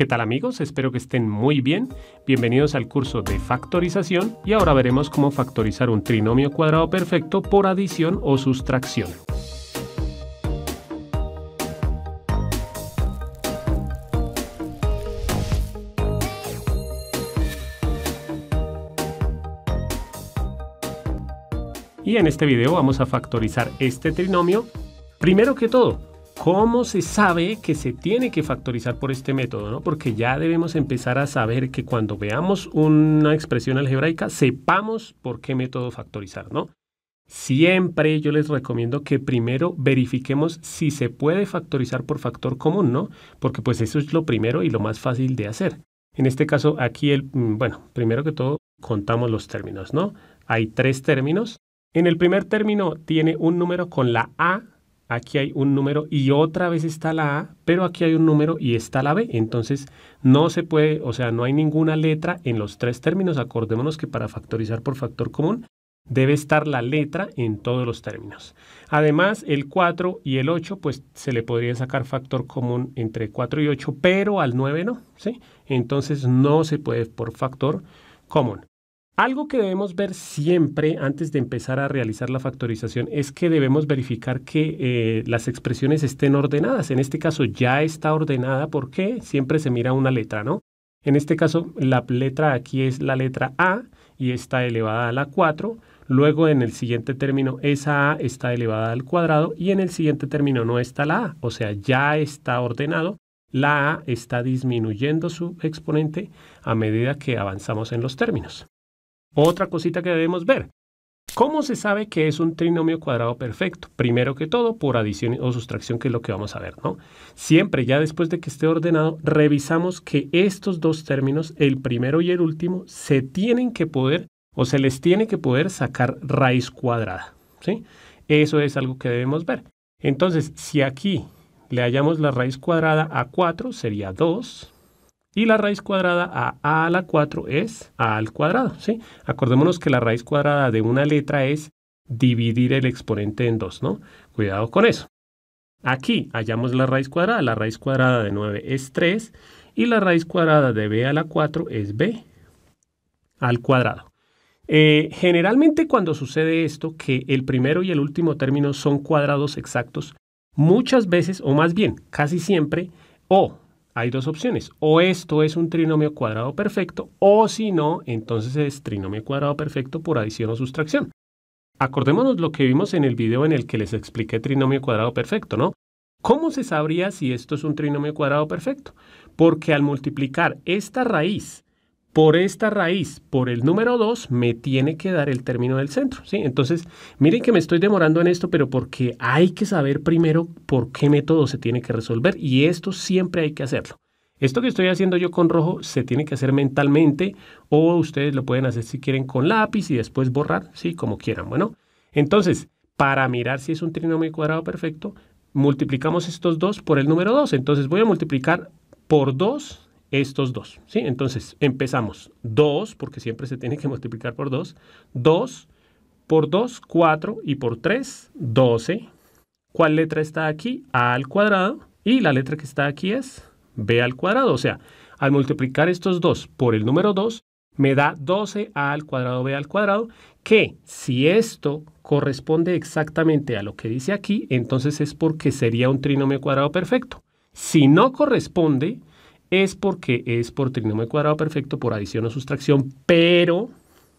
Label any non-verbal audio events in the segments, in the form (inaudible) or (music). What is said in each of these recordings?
¿Qué tal amigos? Espero que estén muy bien. Bienvenidos al curso de factorización y ahora veremos cómo factorizar un trinomio cuadrado perfecto por adición o sustracción. Y en este video vamos a factorizar este trinomio. Primero que todo, ¿Cómo se sabe que se tiene que factorizar por este método? ¿no? Porque ya debemos empezar a saber que cuando veamos una expresión algebraica, sepamos por qué método factorizar, ¿no? Siempre yo les recomiendo que primero verifiquemos si se puede factorizar por factor común, ¿no? Porque pues eso es lo primero y lo más fácil de hacer. En este caso aquí, el, mm, bueno, primero que todo contamos los términos, ¿no? Hay tres términos. En el primer término tiene un número con la A aquí hay un número y otra vez está la A, pero aquí hay un número y está la B. Entonces no se puede, o sea, no hay ninguna letra en los tres términos. Acordémonos que para factorizar por factor común debe estar la letra en todos los términos. Además, el 4 y el 8, pues se le podría sacar factor común entre 4 y 8, pero al 9 no, ¿sí? Entonces no se puede por factor común. Algo que debemos ver siempre antes de empezar a realizar la factorización es que debemos verificar que eh, las expresiones estén ordenadas. En este caso ya está ordenada porque siempre se mira una letra, ¿no? En este caso la letra aquí es la letra A y está elevada a la 4. Luego en el siguiente término esa A está elevada al cuadrado y en el siguiente término no está la A. O sea, ya está ordenado. La A está disminuyendo su exponente a medida que avanzamos en los términos. Otra cosita que debemos ver. ¿Cómo se sabe que es un trinomio cuadrado perfecto? Primero que todo, por adición o sustracción, que es lo que vamos a ver, ¿no? Siempre, ya después de que esté ordenado, revisamos que estos dos términos, el primero y el último, se tienen que poder o se les tiene que poder sacar raíz cuadrada, ¿sí? Eso es algo que debemos ver. Entonces, si aquí le hallamos la raíz cuadrada a 4, sería 2, y la raíz cuadrada a a a la 4 es a al cuadrado, ¿sí? Acordémonos que la raíz cuadrada de una letra es dividir el exponente en 2, ¿no? Cuidado con eso. Aquí hallamos la raíz cuadrada. La raíz cuadrada de 9 es 3 y la raíz cuadrada de b a la 4 es b al cuadrado. Eh, generalmente cuando sucede esto, que el primero y el último término son cuadrados exactos, muchas veces, o más bien, casi siempre, o hay dos opciones. O esto es un trinomio cuadrado perfecto, o si no, entonces es trinomio cuadrado perfecto por adición o sustracción. Acordémonos lo que vimos en el video en el que les expliqué trinomio cuadrado perfecto, ¿no? ¿Cómo se sabría si esto es un trinomio cuadrado perfecto? Porque al multiplicar esta raíz por esta raíz, por el número 2, me tiene que dar el término del centro. ¿sí? Entonces, miren que me estoy demorando en esto, pero porque hay que saber primero por qué método se tiene que resolver y esto siempre hay que hacerlo. Esto que estoy haciendo yo con rojo se tiene que hacer mentalmente o ustedes lo pueden hacer si quieren con lápiz y después borrar, sí, como quieran. Bueno, entonces, para mirar si es un trinomio cuadrado perfecto, multiplicamos estos dos por el número 2. Entonces voy a multiplicar por 2 estos dos. ¿sí? Entonces empezamos 2, porque siempre se tiene que multiplicar por 2. 2 por 2, 4 y por 3, 12. ¿Cuál letra está aquí? A al cuadrado. Y la letra que está aquí es B al cuadrado. O sea, al multiplicar estos dos por el número 2, me da 12 A al cuadrado B al cuadrado, que si esto corresponde exactamente a lo que dice aquí, entonces es porque sería un trinomio cuadrado perfecto. Si no corresponde, es porque es por trinomio cuadrado perfecto, por adición o sustracción, pero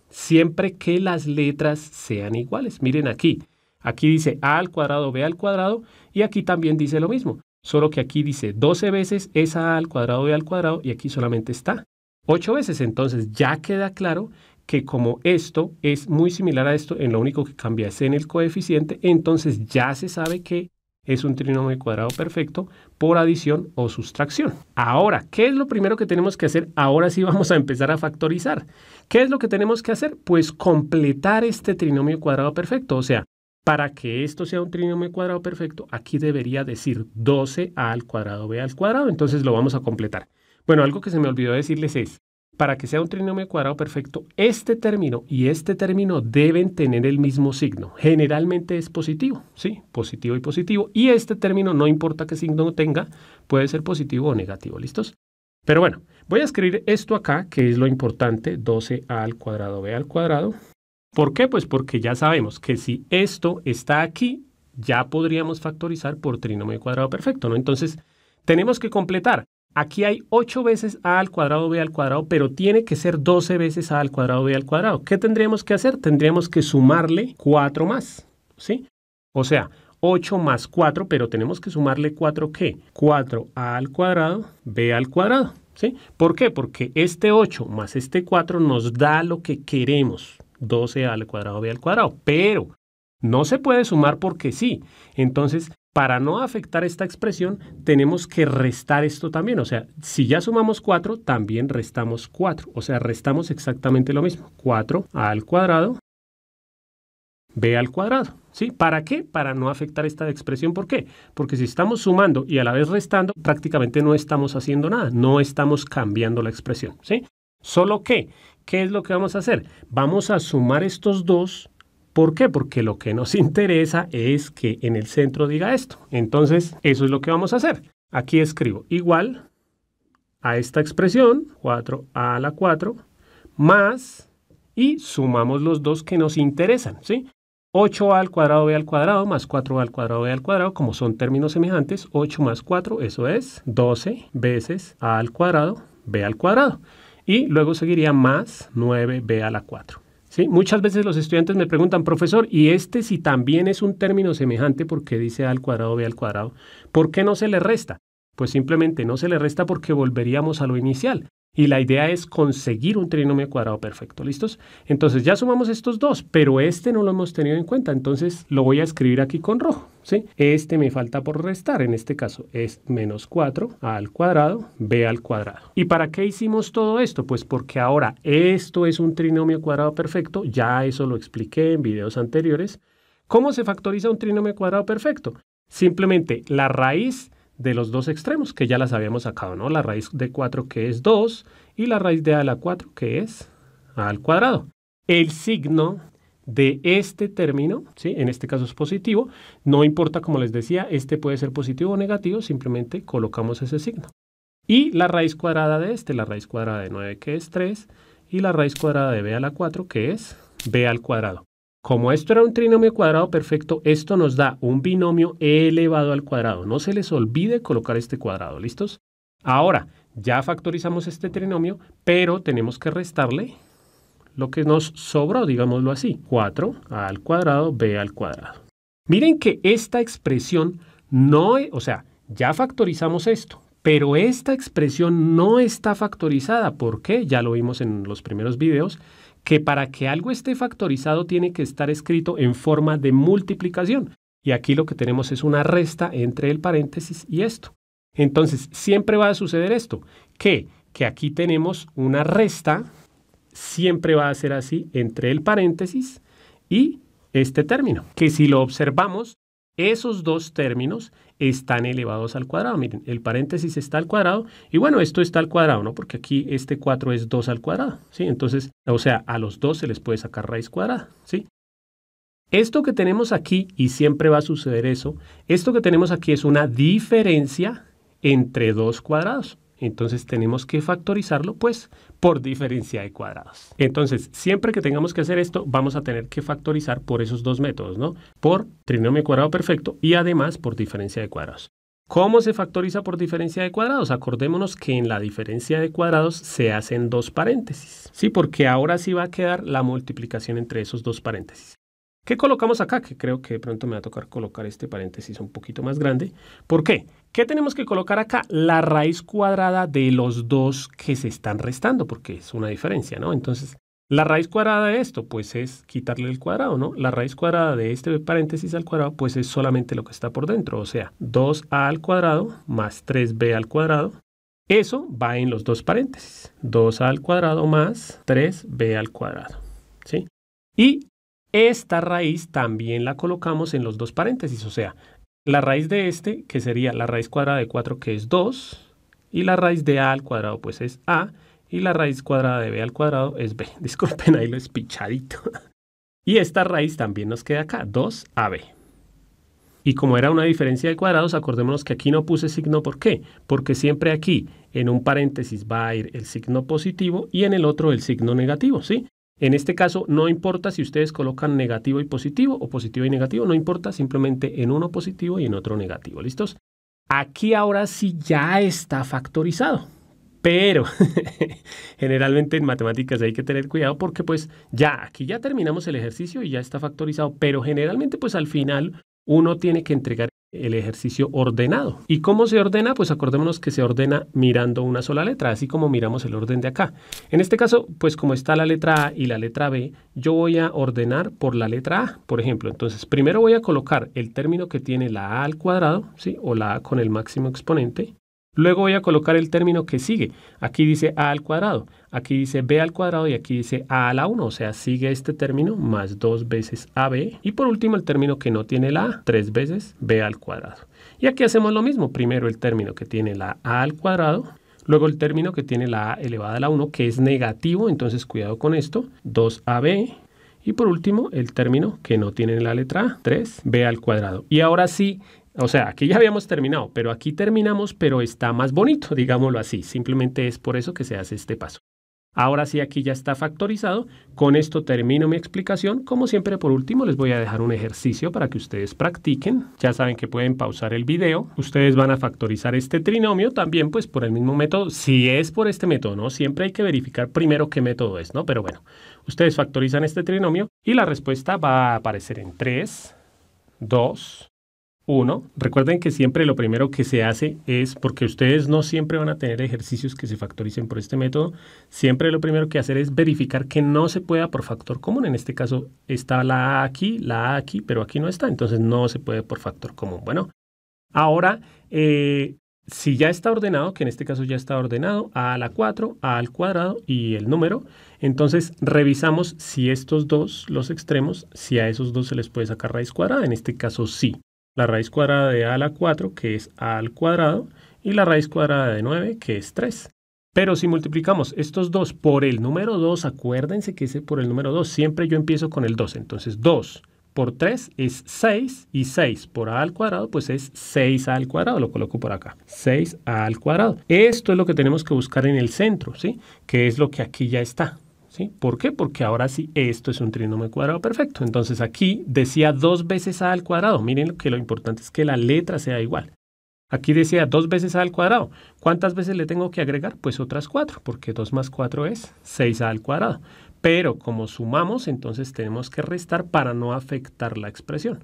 siempre que las letras sean iguales. Miren aquí, aquí dice a al cuadrado, b al cuadrado, y aquí también dice lo mismo, solo que aquí dice 12 veces es a al cuadrado, b al cuadrado, y aquí solamente está 8 veces. Entonces ya queda claro que como esto es muy similar a esto, en lo único que cambia es en el coeficiente, entonces ya se sabe que es un trinomio cuadrado perfecto por adición o sustracción. Ahora, ¿qué es lo primero que tenemos que hacer? Ahora sí vamos a empezar a factorizar. ¿Qué es lo que tenemos que hacer? Pues completar este trinomio cuadrado perfecto. O sea, para que esto sea un trinomio cuadrado perfecto, aquí debería decir 12a al cuadrado b al cuadrado. Entonces lo vamos a completar. Bueno, algo que se me olvidó decirles es, para que sea un trinomio cuadrado perfecto, este término y este término deben tener el mismo signo. Generalmente es positivo, ¿sí? Positivo y positivo. Y este término, no importa qué signo tenga, puede ser positivo o negativo, ¿listos? Pero bueno, voy a escribir esto acá, que es lo importante, 12a al cuadrado b al cuadrado. ¿Por qué? Pues porque ya sabemos que si esto está aquí, ya podríamos factorizar por trinomio cuadrado perfecto, ¿no? Entonces, tenemos que completar Aquí hay 8 veces a al cuadrado b al cuadrado, pero tiene que ser 12 veces a al cuadrado b al cuadrado. ¿Qué tendríamos que hacer? Tendríamos que sumarle 4 más, ¿sí? O sea, 8 más 4, pero tenemos que sumarle 4 ¿qué? 4 a al cuadrado b al cuadrado, ¿sí? ¿Por qué? Porque este 8 más este 4 nos da lo que queremos, 12 a al cuadrado b al cuadrado, pero no se puede sumar porque sí. Entonces, para no afectar esta expresión, tenemos que restar esto también. O sea, si ya sumamos 4, también restamos 4. O sea, restamos exactamente lo mismo. 4 al cuadrado, b al cuadrado. ¿Sí? ¿Para qué? Para no afectar esta expresión. ¿Por qué? Porque si estamos sumando y a la vez restando, prácticamente no estamos haciendo nada. No estamos cambiando la expresión. ¿Sí? Solo que, ¿qué es lo que vamos a hacer? Vamos a sumar estos dos ¿Por qué? Porque lo que nos (laughs) interesa es que en el centro diga esto. Entonces, eso es lo que vamos a hacer. Aquí escribo igual a esta expresión, 4 a la 4, más, y sumamos los dos que nos interesan, ¿sí? 8a al cuadrado b al cuadrado más 4a al cuadrado b al cuadrado, como son términos semejantes, 8 más 4, eso es 12 veces a al cuadrado b al cuadrado. Y luego seguiría más 9b a la 4. Sí, muchas veces los estudiantes me preguntan, profesor, y este si también es un término semejante porque dice a al cuadrado, b al cuadrado, ¿por qué no se le resta? Pues simplemente no se le resta porque volveríamos a lo inicial. Y la idea es conseguir un trinomio cuadrado perfecto. ¿Listos? Entonces ya sumamos estos dos, pero este no lo hemos tenido en cuenta. Entonces lo voy a escribir aquí con rojo. ¿sí? Este me falta por restar, en este caso es menos 4 al cuadrado, b al cuadrado. ¿Y para qué hicimos todo esto? Pues porque ahora esto es un trinomio cuadrado perfecto, ya eso lo expliqué en videos anteriores. ¿Cómo se factoriza un trinomio cuadrado perfecto? Simplemente la raíz de los dos extremos, que ya las habíamos sacado, ¿no? La raíz de 4 que es 2 y la raíz de a la 4 que es a al cuadrado. El signo de este término, ¿sí? en este caso es positivo, no importa como les decía, este puede ser positivo o negativo, simplemente colocamos ese signo. Y la raíz cuadrada de este, la raíz cuadrada de 9 que es 3, y la raíz cuadrada de b a la 4 que es b al cuadrado. Como esto era un trinomio cuadrado perfecto, esto nos da un binomio elevado al cuadrado. No se les olvide colocar este cuadrado, ¿listos? Ahora, ya factorizamos este trinomio, pero tenemos que restarle lo que nos sobró, digámoslo así. 4 a al cuadrado b al cuadrado. Miren que esta expresión no, e, o sea, ya factorizamos esto, pero esta expresión no está factorizada. ¿Por qué? Ya lo vimos en los primeros videos, que para que algo esté factorizado tiene que estar escrito en forma de multiplicación. Y aquí lo que tenemos es una resta entre el paréntesis y esto. Entonces, siempre va a suceder esto, que, que aquí tenemos una resta siempre va a ser así entre el paréntesis y este término, que si lo observamos, esos dos términos están elevados al cuadrado. Miren, el paréntesis está al cuadrado y bueno, esto está al cuadrado, ¿no? Porque aquí este 4 es 2 al cuadrado, ¿sí? Entonces, o sea, a los dos se les puede sacar raíz cuadrada, ¿sí? Esto que tenemos aquí, y siempre va a suceder eso, esto que tenemos aquí es una diferencia entre dos cuadrados. Entonces tenemos que factorizarlo pues por diferencia de cuadrados. Entonces siempre que tengamos que hacer esto vamos a tener que factorizar por esos dos métodos, ¿no? Por trinomio cuadrado perfecto y además por diferencia de cuadrados. ¿Cómo se factoriza por diferencia de cuadrados? Acordémonos que en la diferencia de cuadrados se hacen dos paréntesis, ¿sí? Porque ahora sí va a quedar la multiplicación entre esos dos paréntesis. ¿Qué colocamos acá? Que creo que de pronto me va a tocar colocar este paréntesis un poquito más grande. ¿Por qué? ¿Qué tenemos que colocar acá? La raíz cuadrada de los dos que se están restando, porque es una diferencia, ¿no? Entonces, la raíz cuadrada de esto, pues es quitarle el cuadrado, ¿no? La raíz cuadrada de este paréntesis al cuadrado, pues es solamente lo que está por dentro, o sea, 2a al cuadrado más 3b al cuadrado. Eso va en los dos paréntesis, 2a al cuadrado más 3b al cuadrado, ¿sí? Y esta raíz también la colocamos en los dos paréntesis, o sea, la raíz de este, que sería la raíz cuadrada de 4, que es 2, y la raíz de a al cuadrado, pues es a, y la raíz cuadrada de b al cuadrado es b. (laughs) Disculpen ahí lo pichadito (laughs) y esta raíz también nos queda acá, 2ab. Y como era una diferencia de cuadrados, acordémonos que aquí no puse signo, ¿por qué? Porque siempre aquí, en un paréntesis, va a ir el signo positivo y en el otro el signo negativo, ¿sí? En este caso, no importa si ustedes colocan negativo y positivo o positivo y negativo, no importa, simplemente en uno positivo y en otro negativo. ¿Listos? Aquí ahora sí ya está factorizado, pero (laughs) generalmente en matemáticas hay que tener cuidado porque pues ya, aquí ya terminamos el ejercicio y ya está factorizado, pero generalmente pues al final uno tiene que entregar el ejercicio ordenado. ¿Y cómo se ordena? Pues acordémonos que se ordena mirando una sola letra, así como miramos el orden de acá. En este caso, pues como está la letra A y la letra B, yo voy a ordenar por la letra A, por ejemplo. Entonces, primero voy a colocar el término que tiene la A al cuadrado, ¿sí? o la A con el máximo exponente, Luego voy a colocar el término que sigue. Aquí dice a al cuadrado, aquí dice b al cuadrado y aquí dice a a la 1. O sea, sigue este término más dos veces ab. Y por último el término que no tiene la a, tres veces b al cuadrado. Y aquí hacemos lo mismo. Primero el término que tiene la a al cuadrado. Luego el término que tiene la a elevada a la 1, que es negativo, entonces cuidado con esto, 2ab. Y por último, el término que no tiene la letra A, 3b al cuadrado. Y ahora sí, o sea, aquí ya habíamos terminado, pero aquí terminamos, pero está más bonito, (laughs) digámoslo así. Simplemente es por eso que se hace este paso. Ahora sí, aquí ya está factorizado. Con esto termino mi explicación. Como siempre, por último, les voy a dejar un ejercicio para que ustedes practiquen. Ya saben que pueden pausar el video. Ustedes van a factorizar este trinomio también, pues, por el mismo método. Si es por este método, ¿no? Siempre hay que verificar primero qué método es, ¿no? Pero bueno, ustedes factorizan este trinomio y la respuesta va a aparecer en 3, 2, recuerden que siempre lo primero que se hace es, porque ustedes no siempre van a tener ejercicios que se factoricen por este método, siempre lo primero que hacer es verificar que no se pueda por factor común. En este caso está la A aquí, la A aquí, pero aquí no está, entonces no se puede por factor común. Bueno, ahora, eh, si ya está ordenado, que en este caso ya está ordenado, A a la 4, A al cuadrado y el número, entonces revisamos si estos dos, los extremos, si a esos dos se les puede sacar raíz cuadrada, en este caso sí la raíz cuadrada de a a la 4, que es a al cuadrado, y la raíz cuadrada de 9, que es 3. Pero si multiplicamos estos dos por el número 2, acuérdense que ese por el número 2, siempre yo empiezo con el 2. Entonces 2 por 3 es 6 y 6 por a al cuadrado pues es 6 a al cuadrado, lo coloco por acá, 6 a al cuadrado. Esto es lo que tenemos que buscar en el centro, ¿sí? Que es lo que aquí ya está. ¿Por qué? Porque ahora sí, esto es un trinomio cuadrado perfecto. Entonces aquí decía dos veces a al cuadrado. Miren que lo importante es que la letra sea igual. Aquí decía dos veces a al cuadrado. ¿Cuántas veces le tengo que agregar? Pues otras cuatro, porque 2 más 4 es 6 a al cuadrado. Pero como sumamos, entonces tenemos que restar para no afectar la expresión.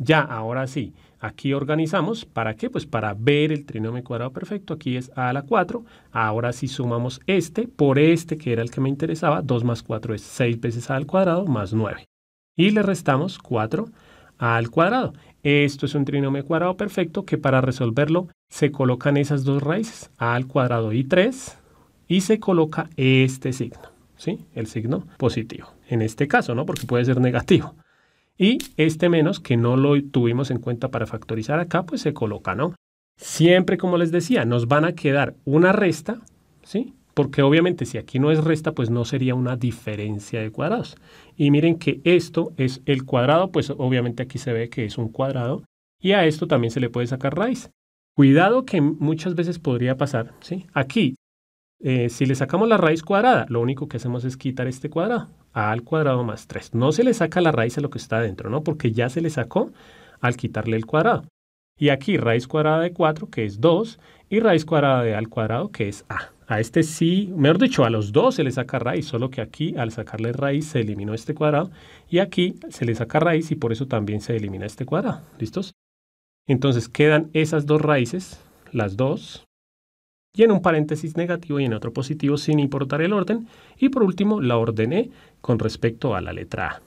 Ya, ahora sí, aquí organizamos, ¿para qué? Pues para ver el trinomio cuadrado perfecto, aquí es a la 4, ahora sí sumamos este por este que era el que me interesaba, 2 más 4 es 6 veces a al cuadrado más 9, y le restamos 4 a al cuadrado. Esto es un trinomio cuadrado perfecto que para resolverlo se colocan esas dos raíces, a al cuadrado y 3, y se coloca este signo, ¿sí? El signo positivo, en este caso, ¿no? Porque puede ser negativo. Y este menos, que no lo tuvimos en cuenta para factorizar acá, pues se coloca, ¿no? Siempre, como les decía, nos van a quedar una resta, ¿sí? Porque obviamente si aquí no es resta, pues no sería una diferencia de cuadrados. Y miren que esto es el cuadrado, pues obviamente aquí se ve que es un cuadrado. Y a esto también se le puede sacar raíz. Cuidado que muchas veces podría pasar, ¿sí? Aquí eh, si le sacamos la raíz cuadrada, lo único que hacemos es quitar este cuadrado, a al cuadrado más 3. No se le saca la raíz a lo que está adentro, ¿no? Porque ya se le sacó al quitarle el cuadrado. Y aquí raíz cuadrada de 4, que es 2, y raíz cuadrada de a al cuadrado, que es a. A este sí, mejor dicho, a los dos se le saca raíz, solo que aquí al sacarle raíz se eliminó este cuadrado y aquí se le saca raíz y por eso también se elimina este cuadrado. ¿Listos? Entonces quedan esas dos raíces, las dos, y en un paréntesis negativo y en otro positivo sin importar el orden. Y por último, la ordené con respecto a la letra A.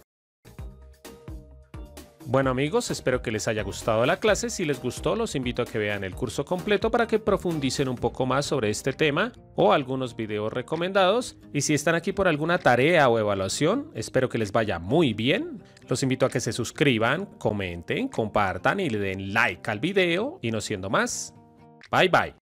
Bueno amigos, espero que les haya gustado la clase, si les gustó los invito a que vean el curso completo para que profundicen un poco más sobre este tema o algunos videos recomendados y si están aquí por alguna tarea o evaluación, espero que les vaya muy bien, los invito a que se suscriban, comenten, compartan y le den like al video y no siendo más, bye bye.